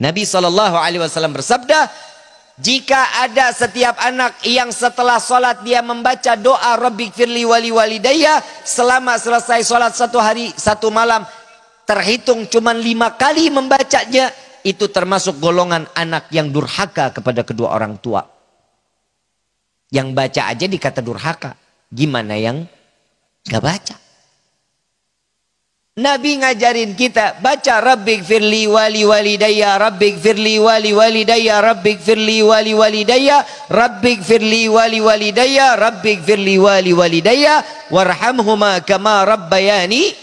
Nabi Shallallahu Alaihi Wasallam bersabda, jika ada setiap anak yang setelah sholat dia membaca doa Rabbik firli wali walidayya selama selesai sholat satu hari satu malam terhitung cuma lima kali membacanya itu termasuk golongan anak yang durhaka kepada kedua orang tua. Yang baca aja dikata durhaka. Gimana yang gak baca? Nabi ngajarin kita baca Rabbik firli wali walidayya Rabbik firli wali walidayya Rabbik firli wali walidayya Rabbik firli wali walidayya Rabbik firli wali walidayya warhamhuma kama rabbayani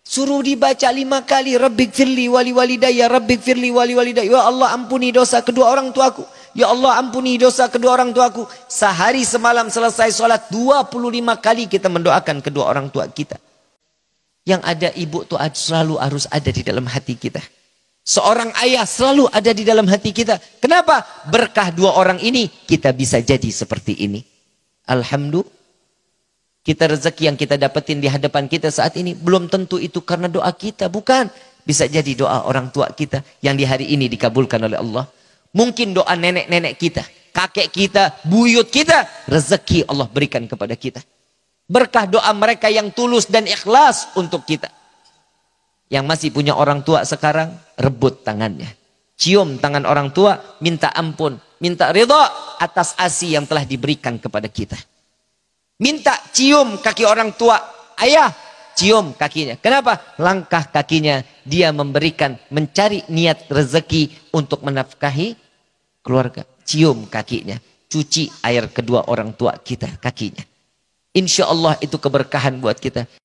Suruh dibaca lima kali Rabbik firli wali walidayya Rabbik firli wali walidayya Ya Allah ampuni dosa kedua orang tuaku Ya Allah ampuni dosa kedua orang tuaku Sehari semalam selesai sholat 25 kali kita mendoakan kedua orang tua kita yang ada ibu itu selalu harus ada di dalam hati kita. Seorang ayah selalu ada di dalam hati kita. Kenapa? Berkah dua orang ini kita bisa jadi seperti ini. Alhamdulillah. Kita rezeki yang kita dapetin di hadapan kita saat ini belum tentu itu karena doa kita, bukan. Bisa jadi doa orang tua kita yang di hari ini dikabulkan oleh Allah. Mungkin doa nenek-nenek kita, kakek kita, buyut kita, rezeki Allah berikan kepada kita. Berkah doa mereka yang tulus dan ikhlas untuk kita. Yang masih punya orang tua sekarang, rebut tangannya. Cium tangan orang tua, minta ampun, minta ridho atas asi yang telah diberikan kepada kita. Minta cium kaki orang tua, ayah cium kakinya. Kenapa? Langkah kakinya dia memberikan mencari niat rezeki untuk menafkahi keluarga. Cium kakinya, cuci air kedua orang tua kita kakinya. Insya Allah itu keberkahan buat kita.